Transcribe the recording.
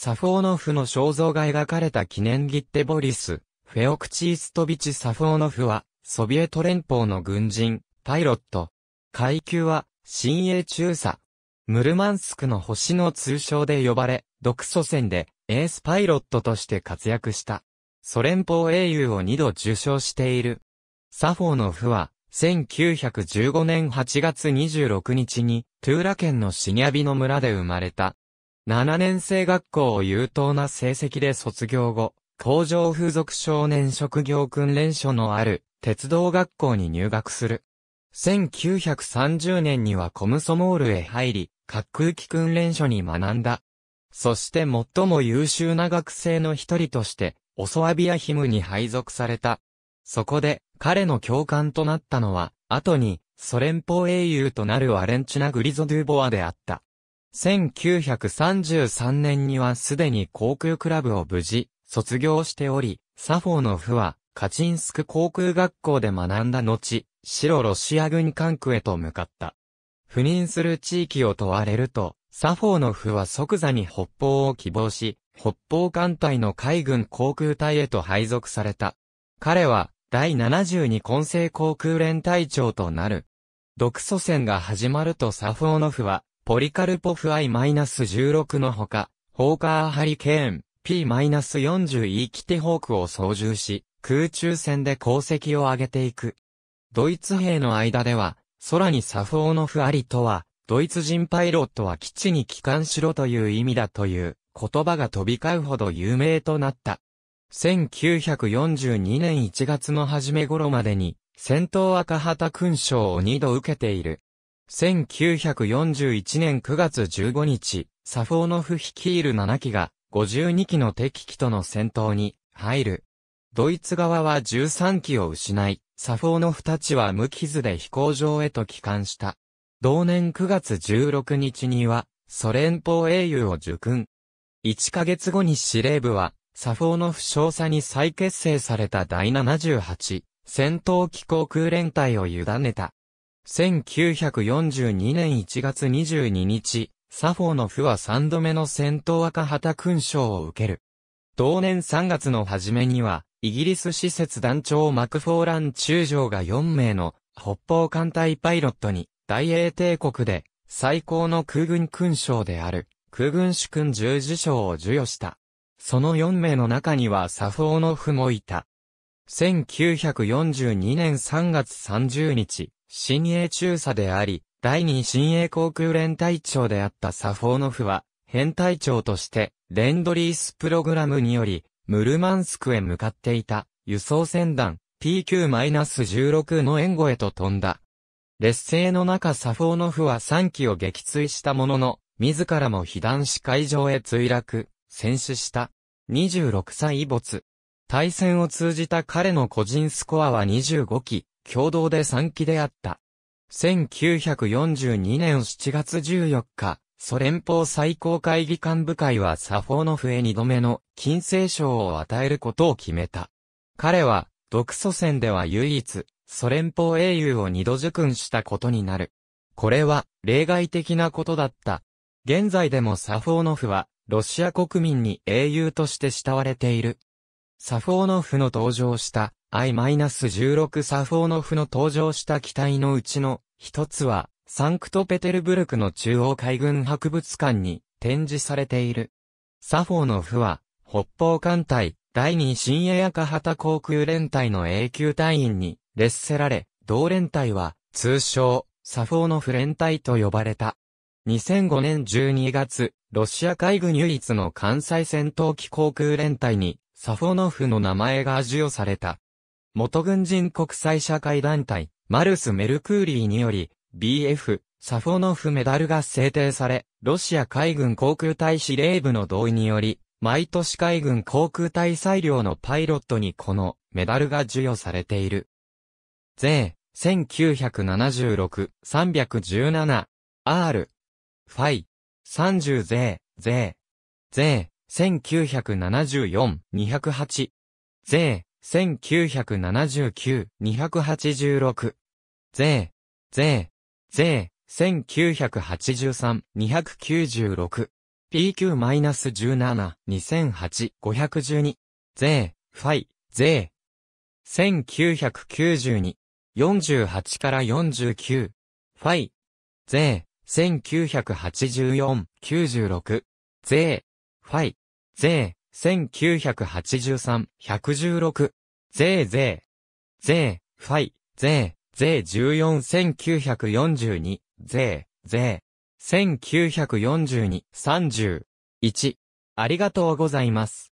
サフォーノフの肖像が描かれた記念切手ボリス、フェオクチーストビチ・サフォーノフは、ソビエト連邦の軍人、パイロット。階級は、新鋭中佐。ムルマンスクの星の通称で呼ばれ、独祖戦で、エースパイロットとして活躍した。ソ連邦英雄を2度受賞している。サフォーノフは、1915年8月26日に、トゥーラ県のシニャビの村で生まれた。7年生学校を優等な成績で卒業後、工場風俗少年職業訓練所のある鉄道学校に入学する。1930年にはコムソモールへ入り、滑空機訓練所に学んだ。そして最も優秀な学生の一人として、オソアビアヒムに配属された。そこで、彼の教官となったのは、後に、ソ連邦英雄となるアレンチュナ・グリゾドゥボアであった。1933年にはすでに航空クラブを無事、卒業しており、サフォーのフは、カチンスク航空学校で学んだ後、白ロシア軍管区へと向かった。赴任する地域を問われると、サフォーのフは即座に北方を希望し、北方艦隊の海軍航空隊へと配属された。彼は、第72混成航空連隊長となる。独祖戦が始まるとサフォーノフは、ポリカルポフ I-16 のほか、ホーカーハリケーン P-40E キテホークを操縦し、空中戦で功績を上げていく。ドイツ兵の間では、空にサフォーノフありとは、ドイツ人パイロットは基地に帰還しろという意味だという言葉が飛び交うほど有名となった。1942年1月の初め頃までに、戦闘赤旗勲章を2度受けている。1941年9月15日、サフォーノフ率いる7機が、52機の敵機との戦闘に入る。ドイツ側は13機を失い、サフォーノフたちは無傷で飛行場へと帰還した。同年9月16日には、ソ連邦英雄を受訓。1ヶ月後に司令部は、サフォーノフ少佐に再結成された第78戦闘機航空連隊を委ねた。1942年1月22日、サフォーの府は3度目の戦闘赤旗勲章を受ける。同年3月の初めには、イギリス施設団長マクフォーラン中将が4名の北方艦隊パイロットに、大英帝国で最高の空軍勲章である、空軍主君十字章を授与した。その4名の中にはサフォーのフもいた。1942年3月30日、新鋭中佐であり、第二新鋭航空連隊長であったサフォーノフは、編隊長として、レンドリースプログラムにより、ムルマンスクへ向かっていた、輸送船団、PQ-16 の援護へと飛んだ。劣勢の中サフォーノフは3機を撃墜したものの、自らも被弾し海上へ墜落、戦死した。26歳没。対戦を通じた彼の個人スコアは25機、共同で3期であった。1942年7月14日、ソ連邦最高会議幹部会はサフォーノフへ2度目の金星賞を与えることを決めた。彼は、独祖戦では唯一、ソ連邦英雄を二度受勲したことになる。これは、例外的なことだった。現在でもサフォーノフは、ロシア国民に英雄として慕われている。サフォーノフの登場した I-16 サフォーノフの登場した機体のうちの一つはサンクトペテルブルクの中央海軍博物館に展示されている。サフォーノフは北方艦隊第2新カハ旗航空連隊の永久隊員に列せられ、同連隊は通称サフォーノフ連隊と呼ばれた。2005年12月、ロシア海軍唯一の関西戦闘機航空連隊にサフォノフの名前が授与された。元軍人国際社会団体、マルス・メルクーリーにより、BF、サフォノフメダルが制定され、ロシア海軍航空隊司令部の同意により、毎年海軍航空隊裁量のパイロットにこのメダルが授与されている。税、1976、317、R、ファイ、30税、税、税、1974、208。税、1979、286。税、税、税、1983、296。PQ-17、2008、512。税、ファイ、税。1992、48から49。ファイ、税、1984、96。税、ファイ、ゼー、1983、116、ゼーゼー、ゼー、ファイ、ゼー、ゼー14、1942、ゼー、ゼー、1942、30、1、ありがとうございます。